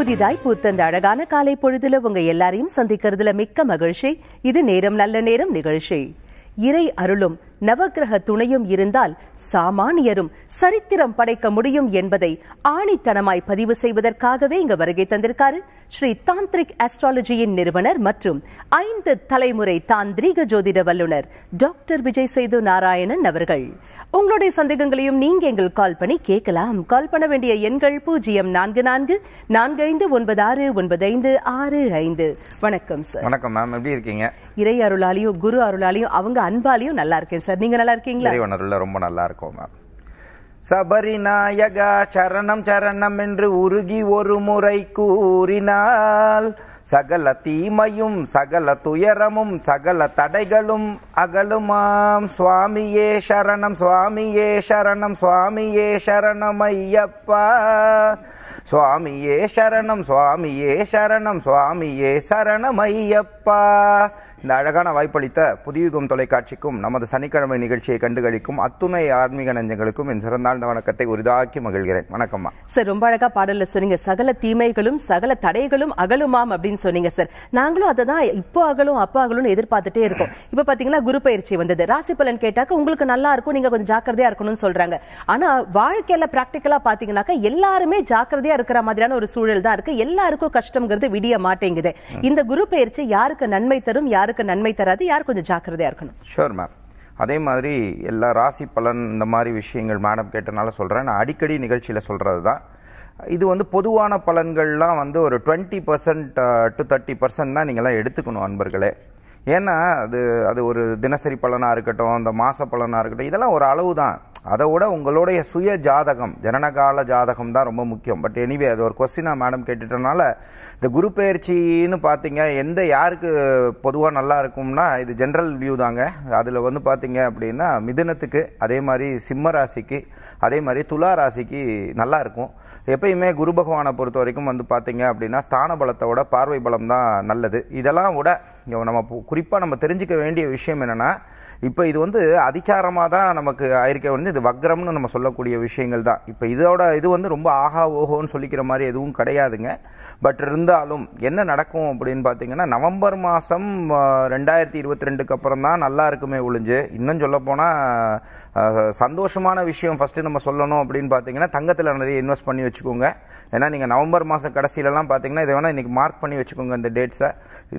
புதிதாய் பூத்தந்த அழகான காலை பொழுதுல உங்க எல்லாரையும் சந்திக்கிறதுல மிக்க மகிழ்ச்சி இது நேரம் நல்ல நேரம் நிகழ்ச்சி இறை அருளும் நவக்கிரக துணையும் இருந்தால் சாமானியரும் சரித்திரம் படைக்க முடியும் என்பதை ஆணித்தனமாய் பதிவு செய்வதற்காகவே இங்கு வருகை தந்திருக்காரு ஸ்ரீ தாந்திரிக் ஆஸ்ட்ராலஜியின் நிறுவனர் மற்றும் ஐந்து தலைமுறை தாந்திரீக ஜோதிட வல்லுநர் டாக்டர் விஜய் சேது நாராயணன் அவர்கள் உங்களுடைய சந்தேகங்களையும் நீங்க எங்கள் கால் பண்ணி கேட்கலாம் கால் பண்ண வேண்டிய எண்கள் பூஜ்ஜியம் நான்கு நான்கு நான்கு ஐந்து ஒன்பது ஆறு ஒன்பது ஐந்து ஆறு ஐந்து வணக்கம் சார் வணக்கம் மேம் எப்படி இருக்கீங்க இறை அருளாலையும் குரு அருளாலையும் அவங்க அன்பாலையும் நல்லா இருக்கேன் சார் சார் நீங்க நல்லா இருக்கீங்களா உணர்வுல ரொம்ப நல்லா இருக்கும் மேம் சபரிநாயகா சரணம் சரணம் என்று உருகி ஒரு முறை கூறினால் சகல தீமையும் சகல துயரமும் சகல தடைகளும் அகலுமாம் சுவாமியே சரணம் சுவாமியே சரணம் சுவாமியே சரணம் ஐயப்பா சுவாமியே சரணம் சுவாமியே சரணம் சுவாமியே சரணம் ஐயப்பா இந்த அழகான வாய்ப்பளித்த புதியுகம் தொலைக்காட்சிக்கும் நமது சனிக்கிழமை நிகழ்ச்சியை கண்டுகளிக்கும் அத்துணை ஆன்மீக நஞ்சங்களுக்கும் என் சிறந்தாழ்ந்த வணக்கத்தை உரிதாக்கி மகிழ்கிறேன் வணக்கம்மா சார் ரொம்ப அழகா பாடல சொன்னீங்க சகல தீமைகளும் சகல தடைகளும் அகலுமாம் அப்படின்னு சொன்னீங்க சார் நாங்களும் அதை தான் இப்போ அகலும் அப்போ அகலும்னு எதிர்பார்த்துட்டே இருக்கோம் இப்போ பாத்தீங்கன்னா குரு பயிற்சி வந்தது ராசி பலன் கேட்டாக்க உங்களுக்கு நல்லா இருக்கும் நீங்க கொஞ்சம் ஜாக்கிரதையா இருக்கணும்னு சொல்றாங்க ஆனா வாழ்க்கையில பிராக்டிக்கலா பாத்தீங்கன்னாக்க எல்லாருமே ஜாக்கிரதையா இருக்கிற மாதிரியான ஒரு சூழல் தான் இருக்கு எல்லாருக்கும் கஷ்டம்ங்கிறது விடிய மாட்டேங்குது இந்த குரு பயிற்சி யாருக்கு நன்மை தரும் யாரு யாருக்கு நன்மை தராது யார் கொஞ்சம் ஜாக்கிரதையாக இருக்கணும் ஷோர் மேம் அதே மாதிரி எல்லா ராசி பலன் இந்த மாதிரி விஷயங்கள் மேடம் கேட்டனால சொல்கிறேன் நான் அடிக்கடி நிகழ்ச்சியில் சொல்கிறது தான் இது வந்து பொதுவான பலன்கள்லாம் வந்து ஒரு twenty percent to thirty percent தான் நீங்கள்லாம் எடுத்துக்கணும் அன்பர்களே ஏன்னா அது அது ஒரு தினசரி பலனாக இருக்கட்டும் இந்த மாத பலனாக இருக்கட்டும் இதெல்லாம் ஒரு அளவு தான் அதை விட உங்களுடைய சுய ஜாதகம் ஜனனகால ஜாதகம் தான் ரொம்ப முக்கியம் பட் எனிவே அது ஒரு கொஸ்டினாக மேடம் கேட்டுட்டனால இந்த குரு பயிற்சின்னு பார்த்தீங்க எந்த யாருக்கு பொதுவாக நல்லா இருக்கும்னா இது ஜென்ரல் வியூ தாங்க அதில் வந்து பார்த்தீங்க அப்படின்னா மிதுனத்துக்கு அதே மாதிரி சிம்ம ராசிக்கு அதே மாதிரி துலா ராசிக்கு நல்லா இருக்கும் எப்பயுமே குரு பகவானை பொறுத்த வரைக்கும் வந்து பார்த்தீங்க அப்படின்னா ஸ்தான பலத்தோட பார்வை பலம் தான் நல்லது இதெல்லாம் விட நம்ம குறிப்பாக நம்ம தெரிஞ்சுக்க வேண்டிய விஷயம் என்னென்னா இப்போ இது வந்து அதிகாரமாக தான் நமக்கு ஆயிருக்க வந்து இது வக்ரம்னு நம்ம சொல்லக்கூடிய விஷயங்கள் தான் இப்போ இதோட இது வந்து ரொம்ப ஆகா ஓஹோன்னு சொல்லிக்கிற மாதிரி எதுவும் கிடையாதுங்க பட் இருந்தாலும் என்ன நடக்கும் அப்படின்னு பார்த்தீங்கன்னா நவம்பர் மாதம் ரெண்டாயிரத்தி இருபத்தி ரெண்டுக்கு அப்புறம் தான் நல்லா இருக்குமே ஒழிஞ்சு இன்னும் சொல்லப்போனால் சந்தோஷமான விஷயம் ஃபஸ்ட்டு நம்ம சொல்லணும் அப்படின்னு பார்த்தீங்கன்னா தங்கத்தில் நிறைய இன்வெஸ்ட் பண்ணி வச்சுக்கோங்க ஏன்னா நீங்கள் நவம்பர் மாதம் கடைசியிலலாம் பார்த்தீங்கன்னா இதை வேணால் இன்றைக்கி மார்க் பண்ணி வச்சுக்கோங்க இந்த டேட்ஸை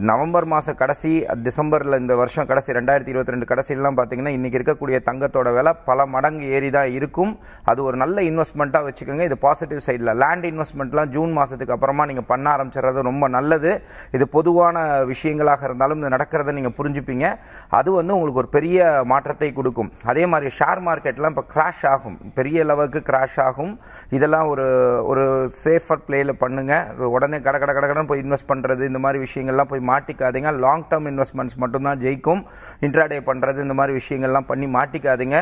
நவம்பர் மாச கடைசி டிசம்பரில் இந்த வருஷம் கடைசி ரெண்டாயிரத்தி இருபத்தி ரெண்டு கடைசியிலாம் பார்த்தீங்கன்னா இன்னைக்கு இருக்கக்கூடிய தங்கத்தோட விலை பல மடங்கு ஏறி தான் இருக்கும் அது ஒரு நல்ல இன்வெஸ்ட்மெண்ட்டாக வச்சுக்கோங்க இது பாசிட்டிவ் சைடில் லேண்ட் இன்வெஸ்ட்மெண்ட்லாம் ஜூன் மாதத்துக்கு அப்புறமா நீங்கள் பண்ண ஆரம்பிச்சிடுறது ரொம்ப நல்லது இது பொதுவான விஷயங்களாக இருந்தாலும் இது நடக்கிறத நீங்கள் புரிஞ்சுப்பீங்க அது வந்து உங்களுக்கு ஒரு பெரிய மாற்றத்தை கொடுக்கும் அதே மாதிரி ஷேர் மார்க்கெட்லாம் இப்போ கிராஷ் ஆகும் பெரிய லெவலுக்கு கிராஷ் ஆகும் இதெல்லாம் ஒரு ஒரு சேஃபர் பிளேயில் பண்ணுங்கள் உடனே கடை கடை கடை போய் இன்வெஸ்ட் பண்ணுறது இந்த மாதிரி விஷயங்கள்லாம் போய் மாதிரி மாட்டிக்காதீங்க லாங் டேர்ம் இன்வெஸ்ட்மெண்ட்ஸ் மட்டும்தான் ஜெயிக்கும் இன்ட்ராடே பண்ணுறது இந்த மாதிரி விஷயங்கள்லாம் பண்ணி மாட்டிக்காதீங்க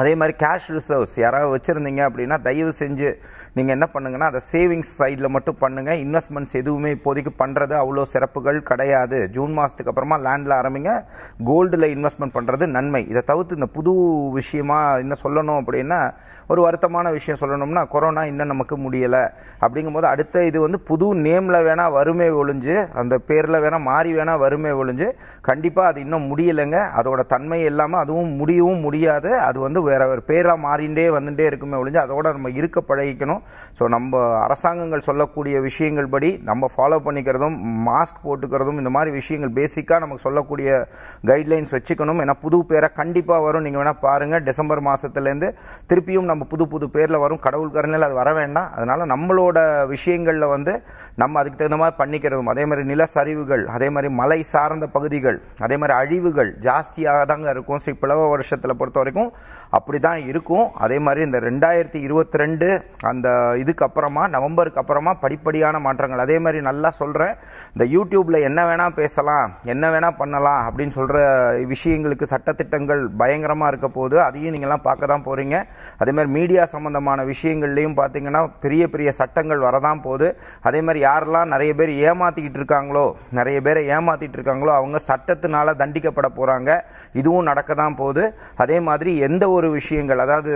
அதே மாதிரி கேஷ் ரிசர்வ்ஸ் யாராவது வச்சுருந்தீங்க அப்படின்னா தயவு செஞ்சு நீங்கள் என்ன பண்ணுங்கன்னா அதை சேவிங்ஸ் சைடில் மட்டும் பண்ணுங்கள் இன்வெஸ்ட்மெண்ட்ஸ் எதுவுமே இப்போதைக்கு பண்ணுறது அவ்வளோ சிறப்புகள் கிடையாது ஜூன் மாதத்துக்கு அப்புறமா லேண்டில் ஆரம்பிங்க கோல்டில் இன்வெஸ்ட்மெண்ட் பண்ணுறது நன்மை இதை தவிர்த்து இந்த புது விஷயமா இன்னும் சொல்லணும் அப்படின்னா ஒரு வருத்தமான விஷயம் சொல்லணும்னா கொரோனா இன்னும் நமக்கு முடியலை அப்படிங்கும்போது அடுத்த இது வந்து புது நேமில் வேணால் வறுமை ஒழிஞ்சு அந்த பேரில் வேணால் மாறி வேணால் வறுமை ஒழிஞ்சு கண்டிப்பாக அது இன்னும் முடியலைங்க அதோட தன்மை இல்லாமல் அதுவும் முடியவும் முடியாது அது வந்து வேற ஒரு பேராக மாறிண்டே வந்துட்டே இருக்குமே ஒழிஞ்சு அதோட நம்ம இருக்க பழகிக்கணும் ஸோ நம்ம அரசாங்கங்கள் சொல்லக்கூடிய விஷயங்கள் படி நம்ம ஃபாலோ பண்ணிக்கிறதும் மாஸ்க் போட்டுக்கிறதும் இந்த மாதிரி விஷயங்கள் பேசிக்காக நமக்கு சொல்லக்கூடிய கைட்லைன்ஸ் வச்சுக்கணும் ஏன்னா புது பேரை கண்டிப்பாக வரும் நீங்கள் வேணால் பாருங்கள் டிசம்பர் மாதத்துலேருந்து திருப்பியும் நம்ம புது புது பேரில் வரும் கடவுள் கருணையில் அது வர வேண்டாம் அதனால் நம்மளோட விஷயங்களில் வந்து நம்ம அதுக்கு தகுந்த மாதிரி பண்ணிக்கிறதும் அதே மாதிரி நிலச்சரிவுகள் அதே மாதிரி மலை சார்ந்த பகுதிகள் அதே மாதிரி அழிவுகள் ஜாஸ்தியாக தாங்க இருக்கும் ஸோ இப்போ வருஷத்தில் பொறுத்த வரைக்கும் அப்படி தான் இருக்கும் அதே மாதிரி இந்த ரெண்டாயிரத்தி இருபத்தி ரெண்டு அந்த இதுக்கு அப்புறமா நவம்பருக்கு அப்புறமா படிப்படியான மாற்றங்கள் அதே மாதிரி நல்லா சொல்கிறேன் இந்த யூடியூப்பில் என்ன வேணால் பேசலாம் என்ன வேணால் பண்ணலாம் அப்படின்னு சொல்கிற விஷயங்களுக்கு சட்டத்திட்டங்கள் பயங்கரமாக இருக்க போது அதையும் நீங்கள்லாம் பார்க்க தான் போகிறீங்க அதே மாதிரி மீடியா சம்மந்தமான விஷயங்கள்லையும் பார்த்தீங்கன்னா பெரிய பெரிய சட்டங்கள் வரதான் போகுது அதே மாதிரி யாரெல்லாம் நிறைய பேர் ஏமாற்றிக்கிட்டு இருக்காங்களோ நிறைய பேரை ஏமாற்றிட்டு இருக்காங்களோ அவங்க சட்டத்தினால தண்டிக்கப்பட போகிறாங்க இதுவும் நடக்க தான் போகுது அதே மாதிரி எந்த ஒரு ஒரு விஷயங்கள் அதாவது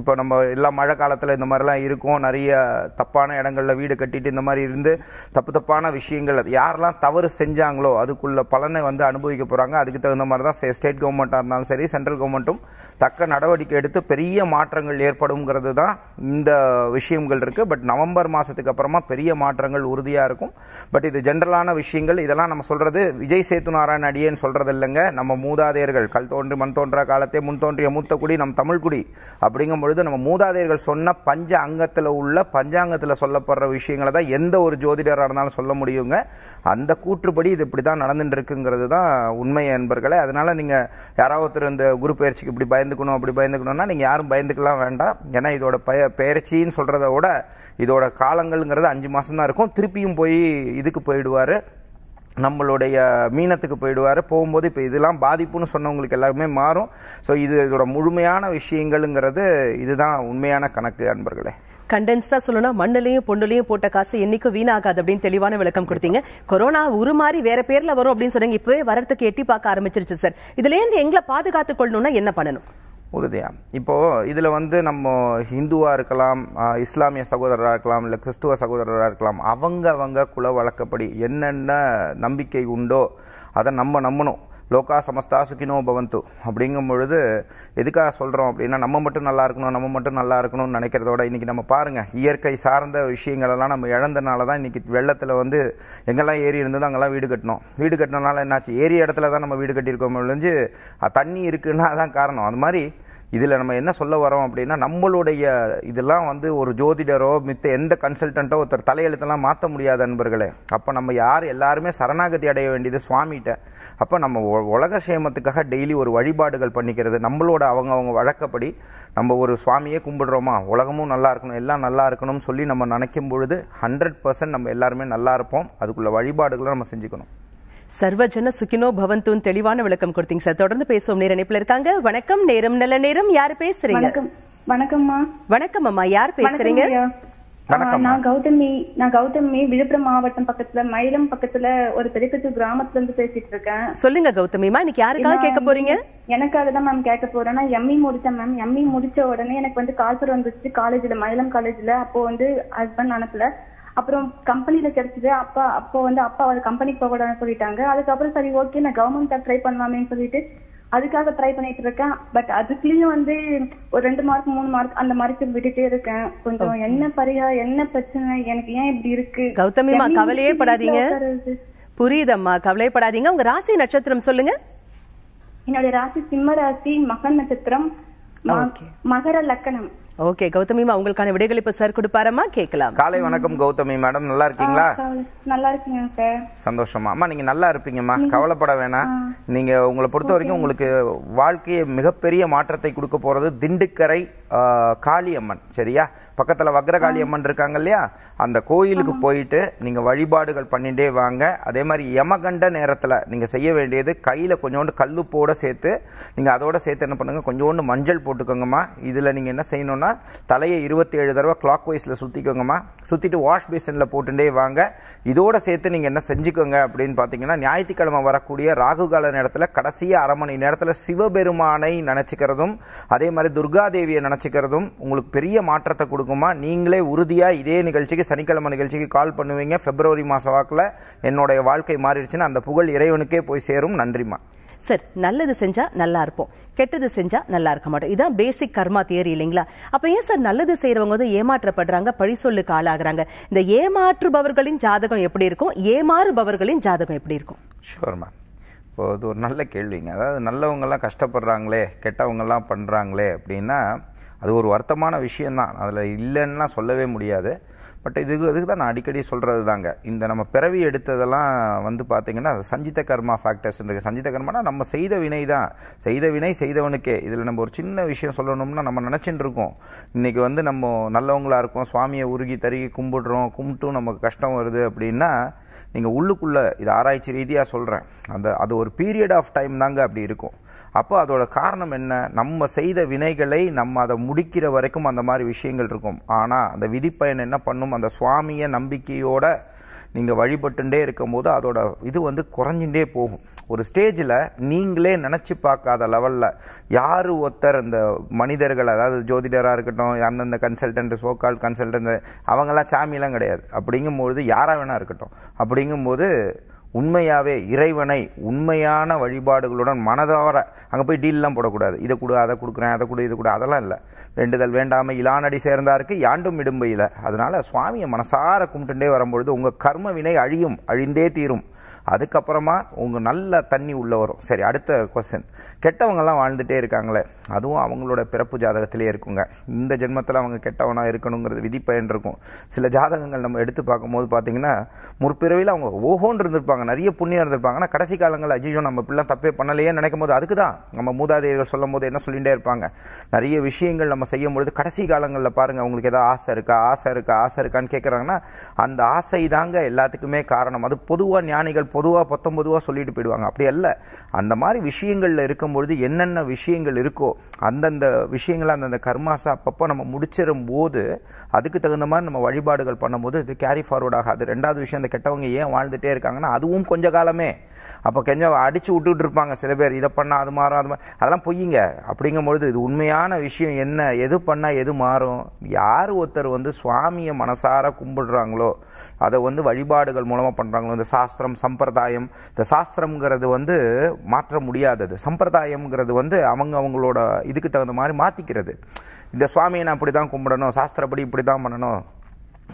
இப்போ நம்ம எல்லாம் மழை காலத்தில் இந்த மாதிரிலாம் இருக்கும் நிறைய தப்பான இடங்களில் வீடு கட்டிட்டு இந்த மாதிரி இருந்து தப்பு தப்பான விஷயங்கள் யாரெல்லாம் தவறு செஞ்சாங்களோ அதுக்குள்ள பலனை வந்து அனுபவிக்க போகிறாங்க அதுக்கு தகுந்த மாதிரி தான் ஸ்டேட் கவர்மெண்ட்டாக இருந்தாலும் சரி சென்ட்ரல் கவர்மெண்ட்டும் தக்க நடவடிக்கை எடுத்து பெரிய மாற்றங்கள் ஏற்படும்ங்கிறது தான் இந்த விஷயங்கள் இருக்குது பட் நவம்பர் மாதத்துக்கு அப்புறமா பெரிய மாற்றங்கள் உறுதியாக இருக்கும் பட் இது ஜென்ரலான விஷயங்கள் இதெல்லாம் நம்ம சொல்கிறது விஜய் சேத்து நாராயண அடியேன்னு சொல்கிறது இல்லைங்க நம்ம மூதாதையர்கள் கல் தோன்றி மண் தோன்றா காலத்தே முன் தோன்றிய மூத்த குடி நம்ம நம் தமிழ்குடி அப்படிங்கும் பொழுது நம்ம மூதாதையர்கள் சொன்ன பஞ்ச அங்கத்தில் உள்ள பஞ்சாங்கத்தில் சொல்லப்படுற விஷயங்களை தான் எந்த ஒரு ஜோதிடராக இருந்தாலும் சொல்ல முடியுங்க அந்த கூற்றுப்படி இது இப்படி தான் நடந்துட்டு இருக்குங்கிறது தான் உண்மை என்பர்களே அதனால் நீங்கள் யாராவது இந்த குரு பயிற்சிக்கு இப்படி பயந்துக்கணும் அப்படி பயந்துக்கணும்னா நீங்கள் யாரும் பயந்துக்கலாம் வேண்டாம் ஏன்னா இதோட பய பயிற்சின்னு சொல்கிறத விட இதோட காலங்கள்ங்கிறது அஞ்சு மாதம் தான் இருக்கும் திருப்பியும் போய் இதுக்கு போயிடுவார் நம்மளுடைய மீனத்துக்கு போயிடுவார் போகும்போது இப்போ இதெல்லாம் பாதிப்புன்னு சொன்னவங்களுக்கு எல்லாருமே மாறும் ஸோ இது இதோட முழுமையான விஷயங்கள்ங்கிறது இதுதான் உண்மையான கணக்கு அன்பர்களே கண்டென்ஸ்டா சொல்லணும் மண்ணிலையும் பொண்ணுலையும் போட்ட காசு என்னைக்கும் வீணாகாது அப்படின்னு தெளிவான விளக்கம் கொடுத்தீங்க கொரோனா உருமாறி வேற பேர்ல வரும் அப்படின்னு சொன்னீங்க இப்பவே வரத்துக்கு எட்டி பார்க்க ஆரம்பிச்சிருச்சு சார் இதுல இருந்து எங்களை பாதுகாத்துக் கொள்ளணும்னா என்ன பண்ணணும் உறுதியாக இப்போது இதில் வந்து நம்ம ஹிந்துவாக இருக்கலாம் இஸ்லாமிய சகோதரராக இருக்கலாம் இல்லை கிறிஸ்துவ சகோதரராக இருக்கலாம் அவங்க அவங்க குல வழக்கப்படி என்னென்ன நம்பிக்கை உண்டோ அதை நம்ம நம்பணும் லோக்கா சமஸ்தா சுக்கினோ பவந்து அப்படிங்கும் பொழுது எதுக்காக சொல்கிறோம் அப்படின்னா நம்ம மட்டும் நல்லா இருக்கணும் நம்ம மட்டும் நல்லா இருக்கணும்னு நினைக்கிறதோட இன்றைக்கி நம்ம பாருங்கள் இயற்கை சார்ந்த விஷயங்களெல்லாம் நம்ம இழந்தனால தான் இன்றைக்கி வெள்ளத்தில் வந்து எங்கெல்லாம் ஏரி இருந்ததோ அங்கெல்லாம் வீடு கட்டினோம் வீடு கட்டினால என்னாச்சு ஏரி இடத்துல தான் நம்ம வீடு கட்டியிருக்கோம் முடிஞ்சு தண்ணி இருக்குன்னா தான் காரணம் அது மாதிரி இதில் நம்ம என்ன சொல்ல வரோம் அப்படின்னா நம்மளுடைய இதெல்லாம் வந்து ஒரு ஜோதிடரோ மித்த எந்த கன்சல்டண்ட்டோ ஒருத்தர் தலையெழுத்தெல்லாம் மாற்ற முடியாது நண்பர்களே அப்போ நம்ம யார் எல்லாருமே சரணாகதி அடைய வேண்டியது சுவாமிகிட்ட அப்போ நம்ம உலக சேமத்துக்காக டெய்லி ஒரு வழிபாடுகள் பண்ணிக்கிறது நம்மளோட அவங்க அவங்க வழக்கப்படி நம்ம ஒரு சுவாமியே கும்பிடுறோமா உலகமும் நல்லா இருக்கணும் எல்லாம் நல்லா இருக்கணும்னு சொல்லி நம்ம நினைக்கும் பொழுது ஹண்ட்ரட் பர்சன்ட் நம்ம எல்லாருமே நல்லா இருப்போம் அதுக்குள்ள வழிபாடுகளை நம்ம செஞ்சுக்கணும் சர்வஜன சுகினோ பவந்தூன் தெளிவான விளக்கம் கொடுத்தீங்க சார் தொடர்ந்து பேசுவோம் நேர இணைப்புல இருக்காங்க வணக்கம் நேரம் நல்ல நேரம் யார் பேசுறீங்க வணக்கம் வணக்கம் அம்மா யார் பேசுறீங்க நான் கௌதமி நான் கௌதமி விழுப்புரம் மாவட்டம் பக்கத்துல மயிலம் பக்கத்துல ஒரு பெரிய கிராமத்துல இருந்து பேசிட்டு இருக்கேன் சொல்லுங்க கௌதமிமா இன்னைக்கு யாருக்காக கேட்க போறீங்க எனக்காக தான் மேம் கேட்க போறேன்னா எம்இ e முடிச்சேன் மேம் எம்இ e முடிச்ச உடனே எனக்கு வந்து கால்சர் வந்துச்சு காலேஜ்ல மயிலம் காலேஜ்ல அப்போ வந்து ஹஸ்பண்ட் அனுப்பல அப்புறம் கம்பெனில கிடைச்சது அப்பா அப்போ வந்து அப்பா அவர் கம்பெனிக்கு போக சொல்லிட்டாங்க அதுக்கப்புறம் சரி ஓகே நான் கவர்மெண்ட் ட்ரை பண்ணலாமேன்னு சொல்லிட்டு அதுக்காக ட்ரை பண்ணிட்டு இருக்கேன் பட் அதுக்குள்ளயும் வந்து ஒரு ரெண்டு மார்க் மூணு மார்க் அந்த மாதிரி விட்டுட்டே இருக்கேன் கொஞ்சம் என்ன பரியா என்ன பிரச்சனை எனக்கு ஏன் இப்படி இருக்கு கௌதமிமா கவலையே படாதீங்க புரியுதம்மா படாதீங்க உங்க ராசி நட்சத்திரம் சொல்லுங்க என்னுடைய ராசி சிம்ம ராசி மகன் நட்சத்திரம் மகர லக்கணம் ஓகே கௌதமிமா உங்களுக்கான விடைகளை இப்ப சார் கொடுப்பாரம்மா கேட்கலாம் காலை வணக்கம் கௌதமி மேடம் நல்லா இருக்கீங்களா நல்லா இருக்கீங்க சந்தோஷமா அம்மா நீங்க நல்லா இருப்பீங்கம்மா கவலைப்பட வேணாம் நீங்க உங்களை பொறுத்த வரைக்கும் உங்களுக்கு வாழ்க்கையை மிகப்பெரிய மாற்றத்தை கொடுக்க போறது திண்டுக்கரை காளியம்மன் சரியா பக்கத்துல வக்ரகாளி அம்மன் இருக்காங்க இல்லையா அந்த கோயிலுக்கு போயிட்டு நீங்க வழிபாடுகள் பண்ணிட்டே வாங்க அதே மாதிரி யமகண்ட நேரத்துல நீங்க செய்ய வேண்டியது கையில கொஞ்சோண்டு கல்லுப்போட சேர்த்து நீங்க அதோட சேர்த்து என்ன பண்ணுங்க கொஞ்சோண்டு மஞ்சள் போட்டுக்கோங்கம்மா இதுல நீங்க என்ன செய்யணும்னா மறக்காமல் தலையை இருபத்தேழு தடவை கிளாக் வைஸில் சுற்றிக்கோங்கம்மா சுற்றிட்டு வாஷ் பேசனில் போட்டுட்டே வாங்க இதோடு சேர்த்து நீங்கள் என்ன செஞ்சுக்கோங்க அப்படின்னு பார்த்தீங்கன்னா ஞாயிற்றுக்கிழமை வரக்கூடிய ராகுகால நேரத்தில் கடைசியாக அரை மணி நேரத்தில் சிவபெருமானை நினச்சிக்கிறதும் அதே மாதிரி துர்காதேவியை நினச்சிக்கிறதும் உங்களுக்கு பெரிய மாற்றத்தை கொடுக்குமா நீங்களே உறுதியாக இதே நிகழ்ச்சிக்கு சனிக்கிழமை நிகழ்ச்சிக்கு கால் பண்ணுவீங்க பிப்ரவரி மாத வாக்கில் என்னுடைய வாழ்க்கை மாறிடுச்சுன்னா அந்த புகழ் இறைவனுக்கே போய் சேரும் நன்றிம்மா சரி நல்லது செஞ்சா நல்லா இருப்போம் கெட்டது செஞ்சா நல்லா இருக்க மாட்டோம் இதுதான் பேசிக் கர்மா தியரி இல்லைங்களா அப்ப ஏன் சார் நல்லது செய்யறவங்க வந்து ஏமாற்றப்படுறாங்க பழி சொல்லுக்கு ஆளாகிறாங்க இந்த ஏமாற்றுபவர்களின் ஜாதகம் எப்படி இருக்கும் ஏமாறுபவர்களின் ஜாதகம் எப்படி இருக்கும் ஷோர் இப்போ அது ஒரு நல்ல கேள்விங்க அதாவது நல்லவங்கெல்லாம் கஷ்டப்படுறாங்களே கெட்டவங்கெல்லாம் பண்ணுறாங்களே அப்படின்னா அது ஒரு வருத்தமான விஷயந்தான் அதில் இல்லைன்னா சொல்லவே முடியாது பட் இதுக்கு இதுக்கு தான் நான் அடிக்கடி சொல்கிறது தாங்க இந்த நம்ம பிறவி எடுத்ததெல்லாம் வந்து பார்த்தீங்கன்னா சஞ்சித கர்மா ஃபேக்டர்ஸ் இருக்குது சஞ்சித கர்மானா நம்ம செய்த வினை தான் செய்த வினை செய்தவனுக்கே இதில் நம்ம ஒரு சின்ன விஷயம் சொல்லணும்னா நம்ம நினச்சிட்டு இருக்கோம் இன்றைக்கி வந்து நம்ம நல்லவங்களாக இருக்கோம் சுவாமியை உருகி தருகி கும்பிடுறோம் கும்பிட்டும் நமக்கு கஷ்டம் வருது அப்படின்னா நீங்கள் உள்ளுக்குள்ளே இது ஆராய்ச்சி ரீதியாக சொல்கிறேன் அந்த அது ஒரு பீரியட் ஆஃப் டைம் தாங்க அப்படி இருக்கும் அப்போ அதோட காரணம் என்ன நம்ம செய்த வினைகளை நம்ம அதை முடிக்கிற வரைக்கும் அந்த மாதிரி விஷயங்கள் இருக்கும் ஆனால் அந்த விதிப்பயன் என்ன பண்ணும் அந்த சுவாமியை நம்பிக்கையோட நீங்கள் வழிபட்டுண்டே இருக்கும்போது அதோட இது வந்து குறைஞ்சுட்டே போகும் ஒரு ஸ்டேஜில் நீங்களே நினச்சி பார்க்காத லெவலில் யார் ஒருத்தர் அந்த மனிதர்கள் அதாவது ஜோதிடராக இருக்கட்டும் அந்தந்த கன்சல்டன்ட் சோக்கால் கன்சல்டன்ட் அவங்கெல்லாம் சாமியெல்லாம் கிடையாது அப்படிங்கும்பொழுது யாராக வேணா இருக்கட்டும் அப்படிங்கும்போது உண்மையாகவே இறைவனை உண்மையான வழிபாடுகளுடன் மனதார அங்கே போய் டீல்லாம் போடக்கூடாது இதை கொடு அதை கொடுக்குறேன் அதை கொடு இது கொடு அதெல்லாம் இல்லை வேண்டுதல் வேண்டாமல் இலானடி சேர்ந்தாருக்கு யாண்டும் இடும்பையில் அதனால் சுவாமியை மனசார கும்பிட்டுண்டே வரும்பொழுது உங்கள் கர்ம வினை அழியும் அழிந்தே தீரும் அதுக்கப்புறமா உங்கள் நல்ல தண்ணி உள்ளே வரும் சரி அடுத்த கொஸ்டின் கெட்டவங்கெல்லாம் வாழ்ந்துகிட்டே இருக்காங்களே அதுவும் அவங்களோட பிறப்பு ஜாதகத்திலே இருக்குங்க இந்த ஜென்மத்தில் அவங்க கெட்டவனாக இருக்கணுங்கிறது விதிப்பயன் இருக்கும் சில ஜாதகங்கள் நம்ம எடுத்து பார்க்கும்போது பார்த்தீங்கன்னா முற்பிறவியில் அவங்க ஓஹோன்னு இருந்திருப்பாங்க நிறைய புண்ணியம் இருந்திருப்பாங்க ஆனால் கடைசி காலங்களில் அஜிஜோ நம்ம இப்படிலாம் தப்பே பண்ணலையே நினைக்கும் போது அதுக்கு தான் நம்ம மூதாதையர்கள் சொல்லும் போது என்ன சொல்லிகிட்டே இருப்பாங்க நிறைய விஷயங்கள் நம்ம செய்யும் பொழுது கடைசி காலங்களில் பாருங்கள் அவங்களுக்கு ஏதாவது ஆசை இருக்கா ஆசை இருக்கா ஆசை இருக்கான்னு கேட்குறாங்கன்னா அந்த ஆசை தாங்க எல்லாத்துக்குமே காரணம் அது பொதுவாக ஞானிகள் பொதுவாக பொத்தம் பொதுவாக சொல்லிட்டு போயிடுவாங்க அப்படி அல்ல அந்த மாதிரி விஷயங்களில் இருக்கும் பொழுது என்னென்ன விஷயங்கள் இருக்கோ அந்தந்த விஷயங்களை அந்தந்த கர்மாசா அப்பப்போ நம்ம முடிச்சிடும் போது அதுக்கு தகுந்த மாதிரி நம்ம வழிபாடுகள் பண்ணும்போது இது கேரி ஃபார்வர்ட் ஆகாது ரெண்டாவது விஷயம் இந்த கெட்டவங்க ஏன் வாழ்ந்துகிட்டே இருக்காங்கன்னா அதுவும் கொஞ்ச காலமே அப்போ கொஞ்சம் அடித்து விட்டுட்டு இருப்பாங்க சில பேர் இதை பண்ணால் அது மாறும் அது மாதிரி அதெல்லாம் பொய்யுங்க அப்படிங்கும்பொழுது இது உண்மையான விஷயம் என்ன எது பண்ணால் எது மாறும் யார் ஒருத்தர் வந்து சுவாமியை மனசார கும்பிடுறாங்களோ அதை வந்து வழிபாடுகள் மூலமாக பண்ணுறாங்களோ இந்த சாஸ்திரம் சம்பிரதாயம் இந்த சாஸ்திரம்ங்கிறது வந்து மாற்ற முடியாதது சம்பிரதாயம்ங்கிறது வந்து அவங்க அவங்களோட இதுக்கு தகுந்த மாதிரி மாற்றிக்கிறது இந்த சுவாமியை நான் இப்படி தான் கும்பிடணும் சாஸ்திரப்படி இப்படி தான் பண்ணணும்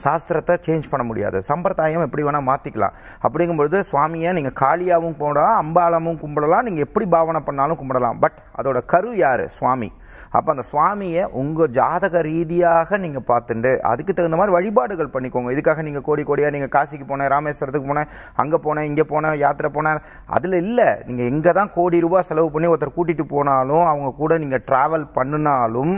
சாஸ்திரத்தை சேஞ்ச் பண்ண முடியாது சம்பிரதாயம் எப்படி வேணால் மாற்றிக்கலாம் அப்படிங்கும்பொழுது சுவாமியை நீங்கள் காளியாகவும் கும்பிடலாம் அம்பாலமும் கும்பிடலாம் நீங்கள் எப்படி பாவனை பண்ணாலும் கும்பிடலாம் பட் அதோட கரு யார் சுவாமி அப்போ அந்த சுவாமியை உங்கள் ஜாதக ரீதியாக நீங்கள் பார்த்துண்டு அதுக்கு தகுந்த மாதிரி வழிபாடுகள் பண்ணிக்கோங்க இதுக்காக நீங்கள் கோடி கோடியாக நீங்கள் காசிக்கு போனேன் ராமேஸ்வரத்துக்கு போனேன் அங்கே போனேன் இங்கே போனேன் யாத்திரை போனேன் அதில் இல்லை நீங்கள் எங்கே தான் கோடி ரூபா செலவு பண்ணி ஒருத்தர் கூட்டிகிட்டு போனாலும் அவங்க கூட நீங்கள் ட்ராவல் பண்ணினாலும்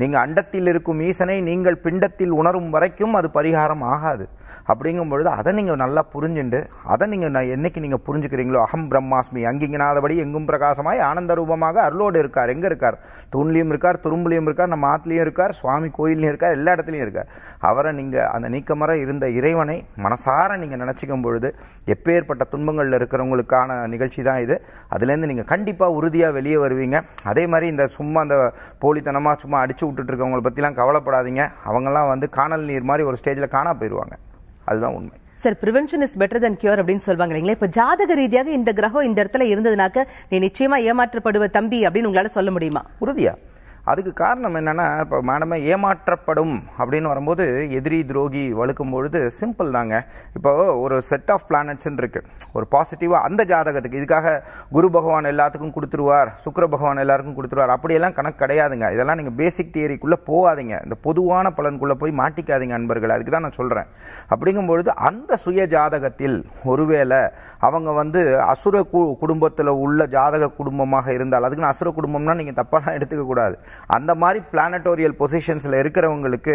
நீங்கள் அண்டத்தில் இருக்கும் ஈசனை நீங்கள் பிண்டத்தில் உணரும் வரைக்கும் அது பரிகாரம் ஆகாது அப்படிங்கும் பொழுது அதை நீங்கள் நல்லா புரிஞ்சுண்டு அதை நீங்கள் நான் என்றைக்கு நீங்கள் புரிஞ்சுக்கிறீங்களோ அகம் பிரம்மாஸ்மி அங்கிங்கனாதபடி எங்கும் பிரகாசமாய் ஆனந்த ரூபமாக அருளோடு இருக்கார் எங்கே இருக்கார் தூண்லேயும் இருக்கார் துரும்புலையும் இருக்கார் நம்ம ஆத்துலேயும் இருக்கார் சுவாமி கோயிலையும் இருக்கார் எல்லா இடத்துலையும் இருக்கார் அவரை நீங்கள் அந்த நீக்கமர இருந்த இறைவனை மனசார நீங்கள் நினச்சிக்கும் பொழுது எப்பேற்பட்ட துன்பங்களில் இருக்கிறவங்களுக்கான நிகழ்ச்சி தான் இது அதுலேருந்து நீங்கள் கண்டிப்பாக உறுதியாக வெளியே வருவீங்க அதே மாதிரி இந்த சும்மா அந்த போலித்தனமாக சும்மா அடிச்சு விட்டுட்டு இருக்கவங்களை பற்றிலாம் கவலைப்படாதீங்க அவங்கெல்லாம் வந்து காணல் நீர் மாதிரி ஒரு ஸ்டேஜில் காணா போயிடுவாங்க அதுதான் உண்மை sir prevention is better than cure அப்படின்னு சொல்லுவாங்க இல்லைங்களா இப்போ ஜாதக ரீதியாக இந்த கிரகம் இந்த இடத்துல இருந்ததுனாக்க நீ நிச்சயமா ஏமாற்றப்படுவ தம்பி அப்படின்னு உங்களால சொல்ல முடியுமா உறுதியா அதுக்கு காரணம் என்னென்னா இப்போ மேடமே ஏமாற்றப்படும் அப்படின்னு வரும்போது எதிரி துரோகி வழுக்கும் பொழுது சிம்பிள் தாங்க இப்போ ஒரு செட் ஆஃப் பிளானட்ஸ்ன்னு இருக்குது ஒரு பாசிட்டிவாக அந்த ஜாதகத்துக்கு இதுக்காக குரு பகவான் எல்லாத்துக்கும் கொடுத்துருவார் சுக்கர பகவான் எல்லாருக்கும் கொடுத்துருவார் அப்படியெல்லாம் கணக்கு கிடையாதுங்க இதெல்லாம் நீங்கள் பேசிக் தியரிக்குள்ளே போகாதீங்க இந்த பொதுவான பலனுக்குள்ளே போய் மாட்டிக்காதீங்க அன்பர்கள் அதுக்கு தான் நான் சொல்கிறேன் அப்படிங்கும்பொழுது அந்த சுய ஜாதகத்தில் ஒருவேளை அவங்க வந்து அசுர குடும்பத்தில் உள்ள ஜாதக குடும்பமாக இருந்தால் அதுக்குன்னு அசுர குடும்பம்னா நீங்கள் தப்பாலாம் எடுத்துக்கக்கூடாது அந்த மாதிரி பிளானட்டோரியல் பொசிஷன்ஸில் இருக்கிறவங்களுக்கு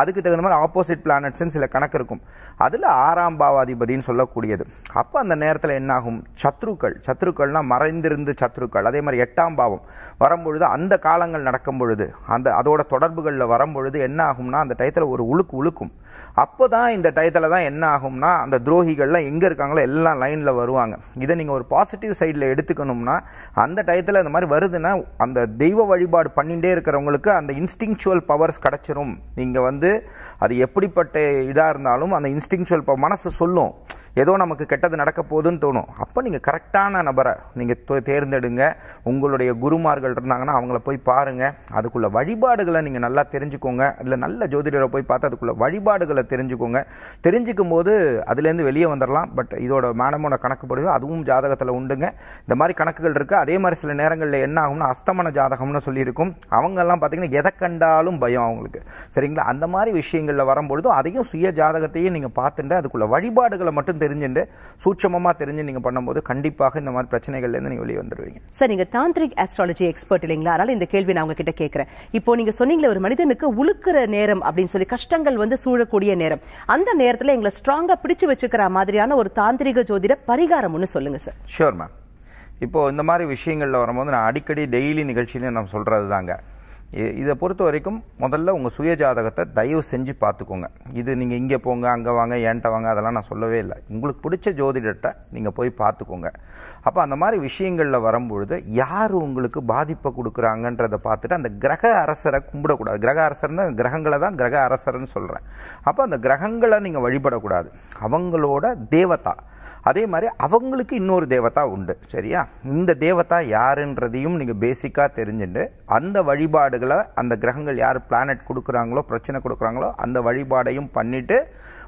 அதுக்கு தகுந்த மாதிரி ஆப்போசிட் பிளானட்ஸ்னு சில கணக்கு இருக்கும் அதில் ஆறாம் பாவாதிபதினு சொல்லக்கூடியது அப்போ அந்த நேரத்தில் என்னாகும் சத்ருக்கள் சத்ருக்கள்னால் மறைந்திருந்து சத்ருக்கள் அதே மாதிரி எட்டாம் பாவம் வரும்பொழுது அந்த காலங்கள் நடக்கும் பொழுது அந்த அதோட தொடர்புகளில் வரும்பொழுது என்ன ஆகும்னா அந்த டயத்தில் ஒரு உழுக்கு உழுக்கும் அப்போ தான் இந்த டயத்தில் தான் என்ன ஆகும்னா அந்த துரோகிகள்லாம் எங்கே இருக்காங்களோ எல்லாம் லைனில் வருவாங்க இதை நீங்கள் ஒரு பாசிட்டிவ் சைடில் எடுத்துக்கணும்னா அந்த டயத்தில் இந்த மாதிரி வருதுன்னா அந்த தெய்வ வழிபாடு பண்ணிகிட்டே இருக்கிறவங்களுக்கு அந்த இன்ஸ்டிங்ஷுவல் பவர்ஸ் கிடச்சிரும் நீங்கள் வந்து அது எப்படிப்பட்ட இதாக இருந்தாலும் அந்த ப மனசு சொல்லும் ஏதோ நமக்கு கெட்டது நடக்க போகுதுன்னு தோணும் அப்போ நீங்கள் கரெக்டான நபரை நீங்கள் தேர்ந்தெடுங்க உங்களுடைய குருமார்கள் இருந்தாங்கன்னா அவங்கள போய் பாருங்கள் அதுக்குள்ள வழிபாடுகளை நீங்கள் நல்லா தெரிஞ்சுக்கோங்க அதில் நல்ல ஜோதிடரை போய் பார்த்து அதுக்குள்ள வழிபாடுகளை தெரிஞ்சுக்கோங்க தெரிஞ்சுக்கும் போது அதுலேருந்து வெளியே வந்துடலாம் பட் இதோட மேடமோட கணக்குப்படுது அதுவும் ஜாதகத்தில் உண்டுங்க இந்த மாதிரி கணக்குகள் இருக்குது அதே மாதிரி சில நேரங்களில் என்ன ஆகும்னா அஸ்தமன ஜாதகம்னு சொல்லியிருக்கும் அவங்கெல்லாம் பார்த்திங்கன்னா எதை கண்டாலும் பயம் அவங்களுக்கு சரிங்களா அந்த மாதிரி விஷயங்களில் வரும்பொழுதும் அதையும் சுய ஜாதகத்தையும் நீங்கள் பார்த்துட்டு அதுக்குள்ள வழிபாடுகளை மட்டும் தெரிஞ்சுட்டு சூட்சமமா தெரிஞ்சு நீங்கள் பண்ணும்போது கண்டிப்பாக இந்த மாதிரி பிரச்சனைகள்லேருந்து நீங்கள் வெளியே வந்துடுவீங்க சார் நீங்கள் தாந்திரிக் ஆஸ்ட்ராலஜி எக்ஸ்பர்ட் இல்லைங்களா அதனால் இந்த கேள்வி நான் உங்ககிட்ட கேட்குறேன் இப்போ நீங்கள் சொன்னீங்களே ஒரு மனிதனுக்கு உழுக்கிற நேரம் அப்படின்னு சொல்லி கஷ்டங்கள் வந்து சூழக்கூடிய நேரம் அந்த நேரத்தில் எங்களை ஸ்ட்ராங்காக பிடிச்சு வச்சுக்கிற மாதிரியான ஒரு தாந்திரிக ஜோதிட பரிகாரம் ஒன்று சொல்லுங்கள் சார் ஷோர் மேம் இப்போது இந்த மாதிரி விஷயங்களில் வரும்போது நான் அடிக்கடி டெய்லி நிகழ்ச்சியில் நான் சொல்கிறது தாங்க இதை பொறுத்த வரைக்கும் முதல்ல உங்கள் சுய ஜாதகத்தை தயவு செஞ்சு பார்த்துக்கோங்க இது நீங்கள் இங்கே போங்க அங்கே வாங்க ஏன்ட்ட வாங்க அதெல்லாம் நான் சொல்லவே இல்லை உங்களுக்கு பிடிச்ச ஜோதிடத்தை நீங்கள் போய் பார்த்துக்கோங்க அப்போ அந்த மாதிரி விஷயங்களில் வரும்பொழுது யார் உங்களுக்கு பாதிப்பை கொடுக்குறாங்கன்றதை பார்த்துட்டு அந்த கிரக அரசரை கும்பிடக்கூடாது கிரக அரசர்னு கிரகங்களை தான் கிரக அரசர்னு சொல்கிறேன் அப்போ அந்த கிரகங்களை நீங்கள் வழிபடக்கூடாது அவங்களோட தேவதா அதே மாதிரி அவங்களுக்கு இன்னொரு தேவதா உண்டு சரியா இந்த தேவதா யாருன்றதையும் நீங்கள் பேசிக்காக தெரிஞ்சுட்டு அந்த வழிபாடுகளை அந்த கிரகங்கள் யார் பிளானட் கொடுக்குறாங்களோ பிரச்சனை கொடுக்குறாங்களோ அந்த வழிபாடையும் பண்ணிவிட்டு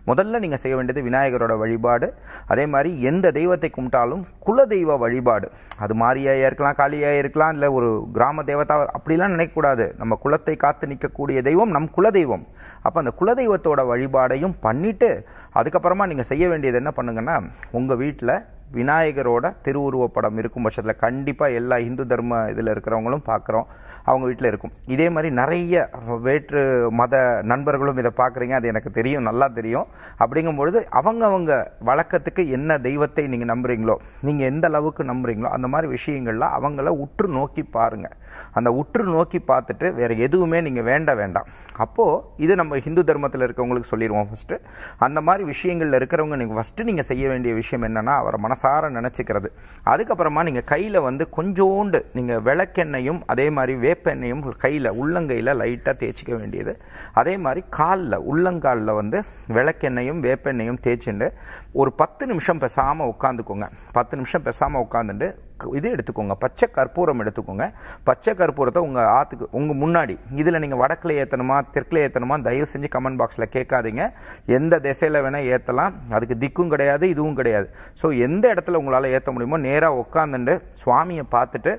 முதல்ல நீங்கள் செய்ய வேண்டியது விநாயகரோட வழிபாடு அதே மாதிரி எந்த தெய்வத்தை கும்பிட்டாலும் குல தெய்வ வழிபாடு அது மாரியாக இருக்கலாம் காளியாக இருக்கலாம் இல்லை ஒரு கிராம தேவதா அப்படிலாம் நினைக்கக்கூடாது நம்ம குலத்தை காத்து நிற்கக்கூடிய தெய்வம் நம் குலதெய்வம் அப்போ அந்த குலதெய்வத்தோட வழிபாடையும் பண்ணிவிட்டு அதுக்கப்புறமா நீங்கள் செய்ய வேண்டியது என்ன பண்ணுங்கன்னா உங்கள் வீட்டில் விநாயகரோட திருவுருவப்படம் இருக்கும் பட்சத்தில் கண்டிப்பாக எல்லா இந்து தர்ம இதில் இருக்கிறவங்களும் பார்க்குறோம் அவங்க வீட்டில் இருக்கும் இதே மாதிரி நிறைய வேற்று மத நண்பர்களும் இதை பார்க்குறீங்க அது எனக்கு தெரியும் நல்லா தெரியும் அப்படிங்கும்பொழுது அவங்க அவங்க வழக்கத்துக்கு என்ன தெய்வத்தை நீங்கள் நம்புகிறீங்களோ நீங்கள் எந்த அளவுக்கு நம்புகிறீங்களோ அந்த மாதிரி விஷயங்கள்லாம் அவங்கள உற்று நோக்கி பாருங்கள் அந்த உற்று நோக்கி பார்த்துட்டு வேறு எதுவுமே நீங்கள் வேண்ட வேண்டாம் அப்போது இது நம்ம ஹிந்து தர்மத்தில் இருக்கவங்களுக்கு சொல்லிடுவோம் ஃபஸ்ட்டு அந்த மாதிரி விஷயங்களில் இருக்கிறவங்க நீங்கள் ஃபஸ்ட்டு நீங்கள் செய்ய வேண்டிய விஷயம் என்னென்னா அவரை மனசார நினச்சிக்கிறது அதுக்கப்புறமா நீங்கள் கையில் வந்து கொஞ்சோண்டு நீங்கள் விளக்கெண்ணையும் அதே மாதிரி வேப்பெண்ணையும் கையில் உள்ளங்கையில் லைட்டாக தேய்ச்சிக்க வேண்டியது அதே மாதிரி காலில் உள்ளங்காலில் வந்து விளக்கெண்ணையும் வேப்பெண்ணையும் தேய்ச்சிண்டு ஒரு பத்து நிமிஷம் பெசாமல் உட்காந்துக்கோங்க பத்து நிமிஷம் பெசாமல் உட்காந்துட்டு இது எடுத்துக்கோங்க பச்சை கற்பூரம் எடுத்துக்கோங்க பச்சை கற்பூரத்தை உங்கள் ஆற்றுக்கு உங்கள் முன்னாடி இதில் நீங்கள் வடக்கில் ஏற்றணுமா தெற்கில் ஏற்றணுமா தயவு செஞ்சு கமெண்ட் பாக்ஸில் கேட்காதீங்க எந்த திசையில் வேணால் ஏற்றலாம் அதுக்கு திக்கும் கிடையாது இதுவும் கிடையாது ஸோ எந்த இடத்துல உங்களால் ஏற்ற முடியுமோ நேராக உட்காந்துட்டு சுவாமியை பார்த்துட்டு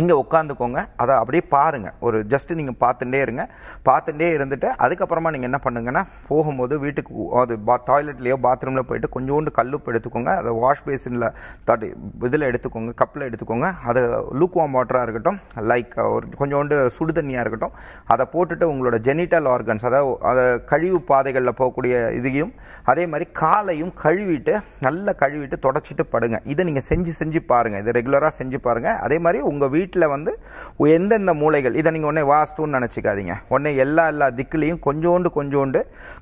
இங்கே உட்காந்துக்கோங்க அதை அப்படியே பாருங்கள் ஒரு ஜஸ்ட்டு நீங்கள் பார்த்துட்டே இருங்க பார்த்துட்டே இருந்துட்டு அதுக்கப்புறமா நீங்கள் என்ன பண்ணுங்கன்னா போகும்போது வீட்டுக்கு அது பா டாய்லெட்லேயோ பாத்ரூமில் போயிட்டு கொஞ்சோண்டு கல்லுப்பு எடுத்துக்கோங்க அதை வாஷ் பேசினில் தட்டு இதில் எடுத்துக்கோங்க கப்பில் எடுத்துக்கோங்க அது லூக் வாம் வாட்டராக இருக்கட்டும் லைக் ஒரு கொஞ்சோண்டு சுடு தண்ணியாக இருக்கட்டும் அதை போட்டுட்டு உங்களோட ஜெனிட்டல் ஆர்கன்ஸ் அதாவது அதை கழிவு பாதைகளில் போகக்கூடிய இதையும் அதே மாதிரி காலையும் கழுவிட்டு நல்லா கழுவிட்டு தொடச்சிட்டு படுங்க இதை நீங்கள் செஞ்சு செஞ்சு பாருங்கள் இதை ரெகுலராக செஞ்சு பாருங்கள் அதே மாதிரி உங்கள் வீடு வீட்டில் வந்து எந்தெந்த மூளைகள் இதை நீங்கள் உடனே வாஸ்துன்னு நினச்சிக்காதீங்க உடனே எல்லா எல்லா திக்குலேயும் கொஞ்சோண்டு கொஞ்சோண்டு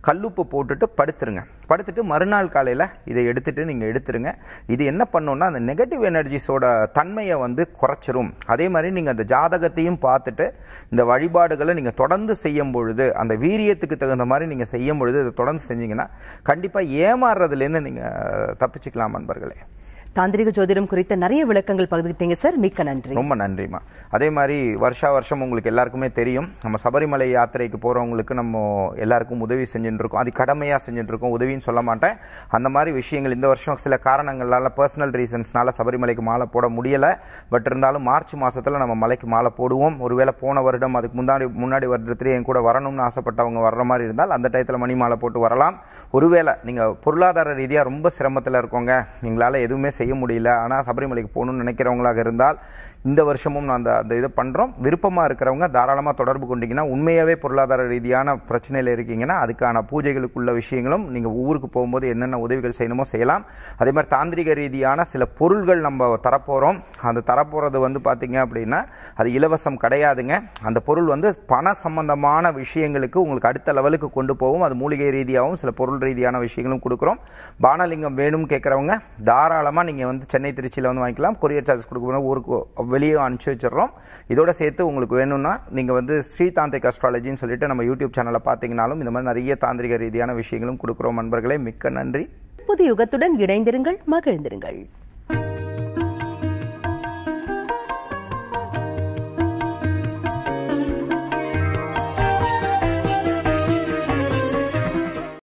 கல்லுப்பு போட்டுட்டு படுத்துருங்க படுத்துட்டு மறுநாள் காலையில் இதை எடுத்துகிட்டு நீங்கள் எடுத்துருங்க இது என்ன பண்ணோன்னா அந்த நெகட்டிவ் எனர்ஜிஸோட தன்மையை வந்து குறைச்சிரும் அதே மாதிரி நீங்கள் அந்த ஜாதகத்தையும் பார்த்துட்டு இந்த வழிபாடுகளை நீங்கள் தொடர்ந்து செய்யும் பொழுது அந்த வீரியத்துக்கு தகுந்த மாதிரி நீங்கள் செய்யும் பொழுது இதை தொடர்ந்து செஞ்சீங்கன்னா கண்டிப்பாக ஏமாறுறதுலேருந்து நீங்கள் தப்பிச்சுக்கலாம் நண்பர்களே தாந்திரிக ஜோதிடம் குறித்த நிறைய விளக்கங்கள் பகிர்ந்துட்டீங்க சார் மிக்க நன்றி ரொம்ப நன்றிம்மா அதே மாதிரி வருஷா வருஷம் உங்களுக்கு எல்லாருக்குமே தெரியும் நம்ம சபரிமலை யாத்திரைக்கு போகிறவங்களுக்கு நம்ம எல்லாருக்கும் உதவி செஞ்சுட்டு இருக்கோம் அது கடமையாக செஞ்சுட்டு இருக்கோம் உதவின்னு சொல்ல மாட்டேன் அந்த மாதிரி விஷயங்கள் இந்த வருஷம் சில காரணங்களால் பர்சனல் ரீசன்ஸ்னால சபரிமலைக்கு மாலை போட முடியலை பட் இருந்தாலும் மார்ச் மாதத்தில் நம்ம மலைக்கு மாலை போடுவோம் ஒருவேளை போன வருடம் அதுக்கு முன்னாடி முன்னாடி வருடத்திலே என் கூட வரணும்னு ஆசைப்பட்டவங்க வர்ற மாதிரி இருந்தால் அந்த டயத்துல மணி மாலை போட்டு வரலாம் ஒருவேளை நீங்கள் பொருளாதார ரீதியாக ரொம்ப சிரமத்தில் இருக்கோங்க எங்களால் எதுவுமே செய்ய முடியல ஆனால் சபரிமலைக்கு போகணும்னு நினைக்கிறவங்களாக இருந்தால் இந்த வருஷமும் நான் அந்த அந்த இதை பண்ணுறோம் விருப்பமாக இருக்கிறவங்க தாராளமாக தொடர்பு கொண்டீங்கன்னா உண்மையாகவே பொருளாதார ரீதியான பிரச்சனையில் இருக்கீங்கன்னா அதுக்கான பூஜைகளுக்குள்ள விஷயங்களும் நீங்கள் ஊருக்கு போகும்போது என்னென்ன உதவிகள் செய்யணுமோ செய்யலாம் அதே மாதிரி தாந்திரிக ரீதியான சில பொருள்கள் நம்ம தரப்போகிறோம் அந்த தரப்போகிறது வந்து பார்த்திங்க அப்படின்னா அது இலவசம் கிடையாதுங்க அந்த பொருள் வந்து பண சம்பந்தமான விஷயங்களுக்கு உங்களுக்கு அடுத்த லெவலுக்கு கொண்டு போவோம் அது மூலிகை ரீதியாகவும் சில பொருள் ரீதியான விஷயங்களும் கொடுக்குறோம் பானலிங்கம் வேணும்னு கேட்குறவங்க தாராளமாக நீங்கள் வந்து சென்னை திருச்சியில் வந்து வாங்கிக்கலாம் கொரியர் சார்ஜஸ் கொடுக்கணும் ஊருக்கு வெளியே அனுப்பிச்சி வச்சிடுறோம் இதோட சேர்த்து உங்களுக்கு வேணும்னா நீங்கள் வந்து ஸ்ரீ தாந்திரிக் அஸ்ட்ராலஜின்னு சொல்லிட்டு நம்ம யூடியூப் சேனலில் பார்த்தீங்கனாலும் இந்த மாதிரி நிறைய தாந்திரிக ரீதியான விஷயங்களும் கொடுக்குறோம் நண்பர்களே மிக்க நன்றி புது யுகத்துடன் இணைந்திருங்கள் மகிழ்ந்திருங்கள்